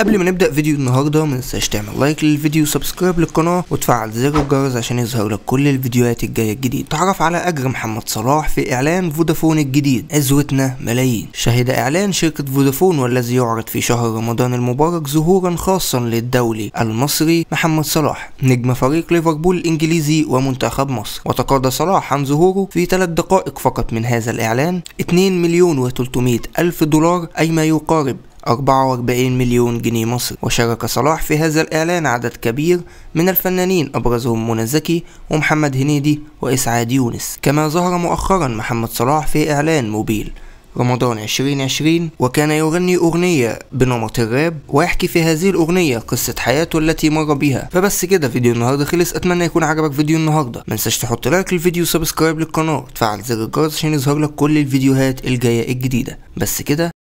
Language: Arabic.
قبل ما نبدا فيديو النهارده ما تنساش تعمل لايك للفيديو وسبسكرايب للقناه وتفعل زر الجرس عشان يظهر لك كل الفيديوهات الجايه الجديد تعرف على اجر محمد صلاح في اعلان فودافون الجديد عزوتنا ملايين شهد اعلان شركه فودافون والذي يعرض في شهر رمضان المبارك ظهورا خاصا للدولي المصري محمد صلاح نجم فريق ليفربول الانجليزي ومنتخب مصر وتقاضى صلاح عن ظهوره في ثلاث دقائق فقط من هذا الاعلان 2 مليون و300 الف دولار اي ما يقارب 44 مليون جنيه مصري وشارك صلاح في هذا الإعلان عدد كبير من الفنانين أبرزهم منى زكي ومحمد هنيدي وإسعاد يونس كما ظهر مؤخرا محمد صلاح في إعلان موبيل رمضان 2020 وكان يغني أغنية بنمط الراب ويحكي في هذه الأغنية قصة حياته التي مر بها فبس كده فيديو النهاردة خلص أتمنى يكون عجبك فيديو النهاردة منساش تحط لايك للفيديو وسبسكرايب للقناة وتفعل زر الجرس عشان يظهر لك كل الفيديوهات الجاية الجديدة بس كده